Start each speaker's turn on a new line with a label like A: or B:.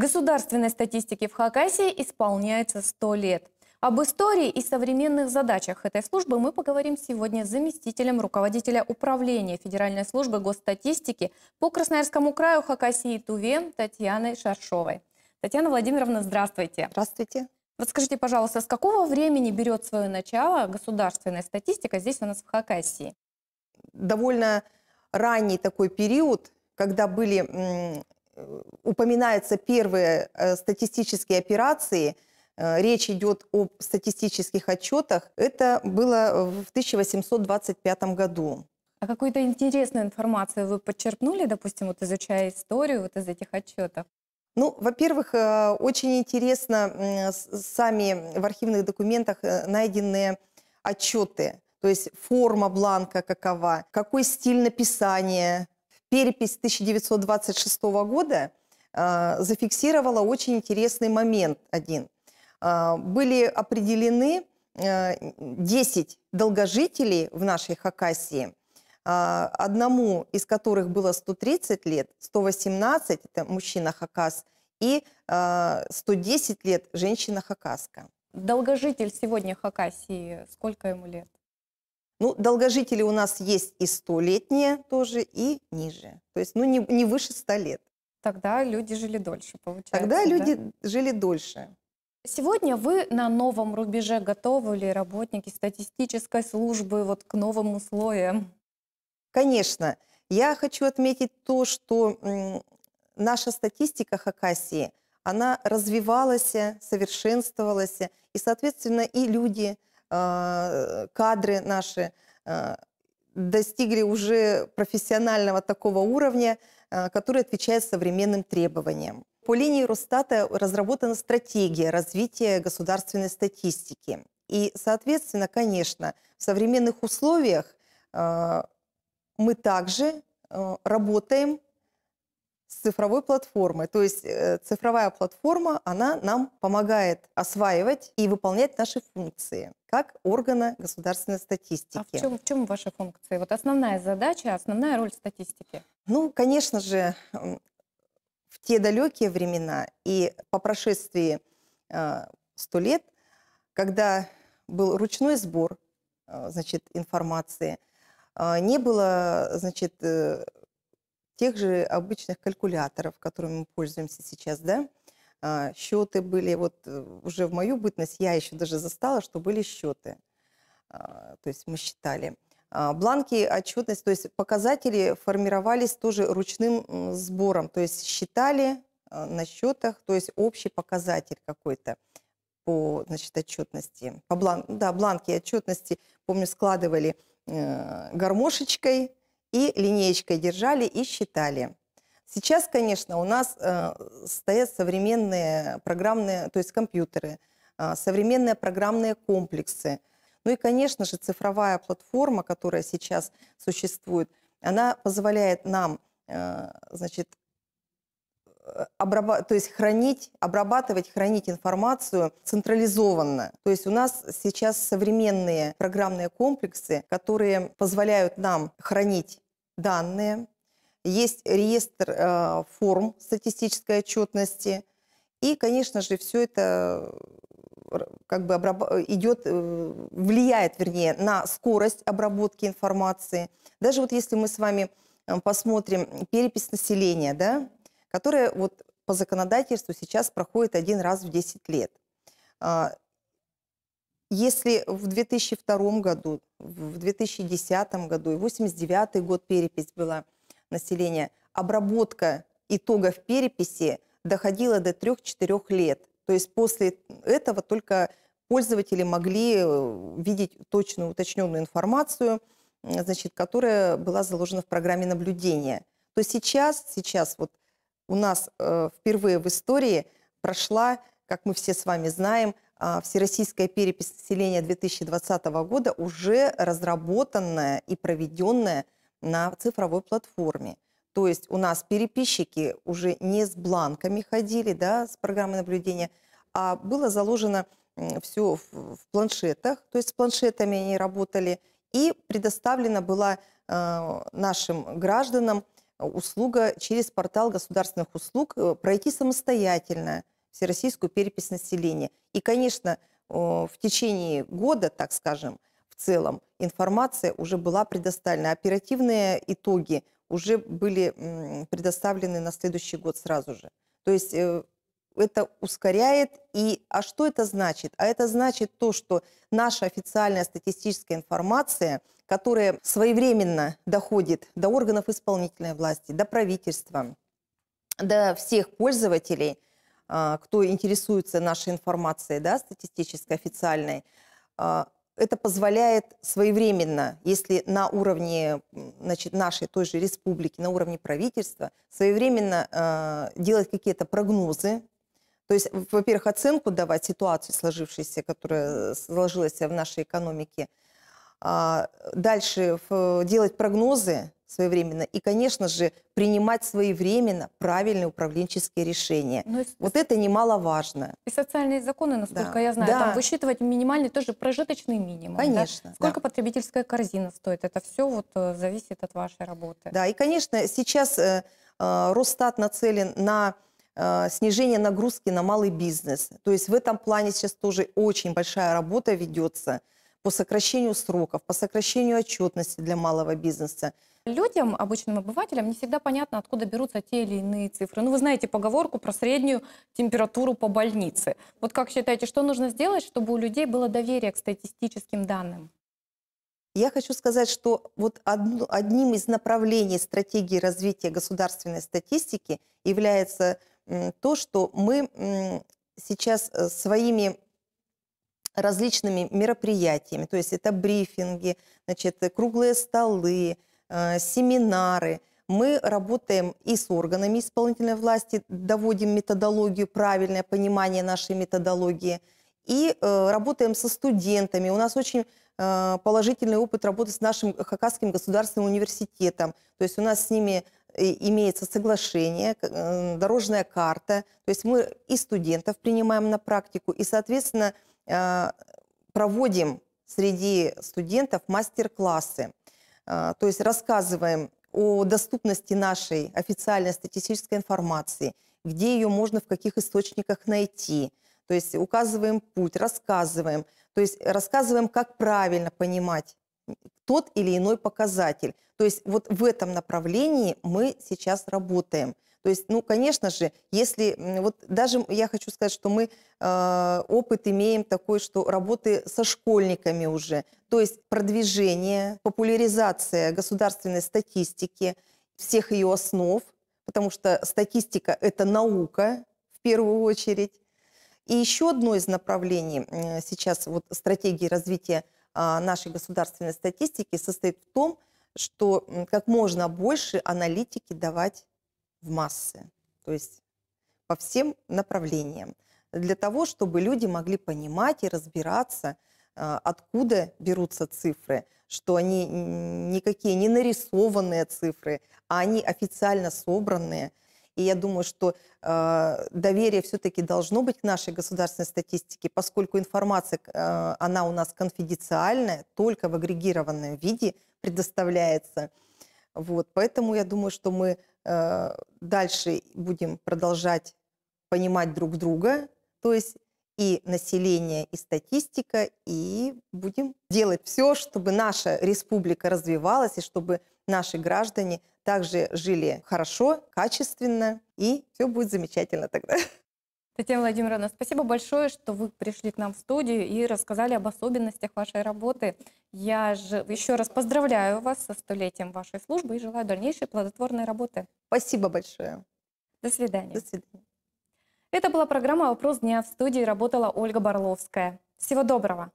A: Государственной статистики в Хакасии исполняется 100 лет. Об истории и современных задачах этой службы мы поговорим сегодня с заместителем руководителя управления Федеральной службы госстатистики по Красноярскому краю, Хакасии и Туве Татьяной Шаршовой. Татьяна Владимировна, здравствуйте. Здравствуйте. Вот скажите, пожалуйста, с какого времени берет свое начало государственная статистика здесь у нас в Хакасии?
B: Довольно ранний такой период, когда были упоминаются первые э, статистические операции, э, речь идет о статистических отчетах, это было в 1825 году. А
A: какую-то интересную информацию вы подчеркнули, допустим, вот изучая историю вот из этих отчетов?
B: Ну, во-первых, э, очень интересно сами в архивных документах найденные отчеты, то есть форма бланка какова, какой стиль написания, перепись 1926 года э, зафиксировала очень интересный момент один. Э, были определены 10 э, долгожителей в нашей Хакасии, одному из которых было 130 лет, 118 – это мужчина Хакас, и 110 лет – женщина
A: Хакаска. Долгожитель сегодня Хакасии, сколько ему лет?
B: Ну, долгожители у нас есть и столетние тоже, и ниже. То есть, ну, не, не выше 100 лет. Тогда люди жили дольше, получается. Тогда люди жили дольше.
A: Сегодня вы на новом рубеже готовы ли работники статистической службы вот к новым условиям?
B: Конечно. Я хочу отметить то, что наша статистика Хакасии, она развивалась, совершенствовалась, и, соответственно, и люди – а, кадры наши а, достигли уже профессионального такого уровня, а, который отвечает современным требованиям. По линии Росстата разработана стратегия развития государственной статистики. И, соответственно, конечно, в современных условиях мы также работаем с цифровой платформы. То есть э, цифровая платформа, она нам помогает осваивать и выполнять наши функции как органа государственной статистики. А в
A: чем, в чем ваша функция? Вот основная задача, основная роль статистики?
B: Ну, конечно же, в те далекие времена и по прошествии э, сто э, лет, когда был ручной сбор э, значит, информации, э, не было значит, э, тех же обычных калькуляторов, которыми мы пользуемся сейчас, да, а, счеты были, вот э, уже в мою бытность я еще даже застала, что были счеты, а, то есть мы считали. А, бланки отчетность, то есть показатели формировались тоже ручным сбором, то есть считали на счетах, то есть общий показатель какой-то по значит, отчетности. По блан... Да, бланки отчетности, помню, складывали э, гармошечкой, и линеечкой держали и считали. Сейчас, конечно, у нас э, стоят современные программные, то есть компьютеры, э, современные программные комплексы. Ну и, конечно же, цифровая платформа, которая сейчас существует, она позволяет нам э, значит, то есть хранить, обрабатывать, хранить информацию централизованно. То есть у нас сейчас современные программные комплексы, которые позволяют нам хранить данные, есть реестр э, форм статистической отчетности, и, конечно же, все это э, как бы обраб- идет, э, влияет, вернее, на скорость обработки информации. Даже вот если мы с вами э, посмотрим перепись населения, да, которая вот по законодательству сейчас проходит один раз в 10 лет. А, если в 2002 году, в 2010 году и 89 год перепись была населения, обработка итогов переписи доходила до 3-4 лет. То есть после этого только пользователи могли э, видеть точную уточненную информацию, значит, которая была заложена в программе наблюдения. То сейчас, сейчас вот у нас э, впервые в истории прошла, как мы все с вами знаем, э, Всероссийская перепись населения 2020 года, уже разработанная и проведенная на цифровой платформе. То есть у нас переписчики уже не с бланками ходили, да, с программы наблюдения, а было заложено все в, в планшетах, то есть с планшетами они работали, и предоставлена была э, нашим гражданам услуга через портал государственных услуг, э, пройти самостоятельно всероссийскую перепись населения. И, конечно, э, в течение года, так скажем, в целом информация уже была предоставлена. Оперативные итоги уже были предоставлены на следующий год сразу же. То есть э, это ускоряет. И, а что это значит? А это значит то, что наша официальная статистическая информация, которая своевременно доходит до органов исполнительной власти, до правительства, до всех пользователей, а, кто интересуется нашей информацией, да, статистической, официальной, а, это позволяет своевременно, если на уровне значит, нашей той же республики, на уровне правительства, своевременно э, делать какие-то прогнозы то есть, во-первых, оценку давать ситуации сложившейся, которая э, сложилась в нашей экономике. А, дальше делать прогнозы своевременно и, конечно же, принимать своевременно правильные управленческие решения. Но, ну, вот это немаловажно.
A: И социальные законы, насколько да. я знаю, да. там высчитывать минимальный тоже прожиточный минимум. Конечно. Да? Сколько да. потребительская корзина стоит? Это все вот э, зависит от вашей работы.
B: Да, и, конечно, сейчас э, э, Росстат нацелен на Э, снижение нагрузки на малый бизнес. То есть в этом плане сейчас тоже очень большая работа ведется по сокращению сроков, по сокращению
A: отчетности для малого бизнеса. Людям, обычным обывателям, не всегда понятно, откуда берутся те или иные цифры. Ну, вы знаете поговорку про среднюю температуру по больнице. Вот как считаете, что нужно сделать, чтобы у людей было доверие к статистическим данным? Я хочу
B: сказать, что вот одним из направлений стратегии развития государственной статистики является то, что мы сейчас э, своими различными мероприятиями, то есть это брифинги, значит, э, круглые столы, э, семинары. Мы работаем и с органами исполнительной власти, доводим методологию, правильное понимание нашей методологии, и работаем со студентами. У нас очень положительный опыт работы с нашим Хакасским государственным университетом. То есть у нас с ними имеется соглашение, дорожная карта. То есть мы и студентов принимаем на практику, и, соответственно, а, проводим среди студентов мастер-классы. А, то есть рассказываем о доступности нашей официальной статистической информации, где ее можно в каких источниках найти. То есть указываем путь, рассказываем. То есть рассказываем, как правильно понимать тот или иной показатель. То есть вот в этом направлении мы сейчас работаем. То есть, ну, конечно же, если вот даже я хочу сказать, что мы э, опыт имеем такой, что работы со школьниками уже, то есть продвижение, популяризация государственной статистики, всех ее основ, потому что статистика это наука в первую очередь. И еще одно из направлений сейчас вот стратегии развития а, нашей государственной статистики состоит в том, что как можно больше аналитики давать в массы, то есть по всем направлениям, для того, чтобы люди могли понимать и разбираться, а, откуда берутся цифры, что они никакие не нарисованные цифры, а они официально собранные – и я думаю, что э, доверие все-таки должно быть к нашей государственной статистике, поскольку информация, э, она у нас конфиденциальная, только в агрегированном виде предоставляется. Вот, поэтому я думаю, что мы э, дальше будем продолжать понимать друг друга, то есть и население, и статистика, и будем делать все, чтобы наша республика развивалась, и чтобы наши граждане также жили хорошо, качественно, и все будет замечательно тогда.
A: Татьяна Владимировна, спасибо большое, что вы пришли к нам в студию и рассказали об особенностях вашей работы. Я же еще раз поздравляю вас со столетием вашей службы и желаю дальнейшей плодотворной работы. Спасибо большое. До свидания. До свидания. Это была программа «Вопрос дня». В студии работала Ольга Барловская. Всего доброго.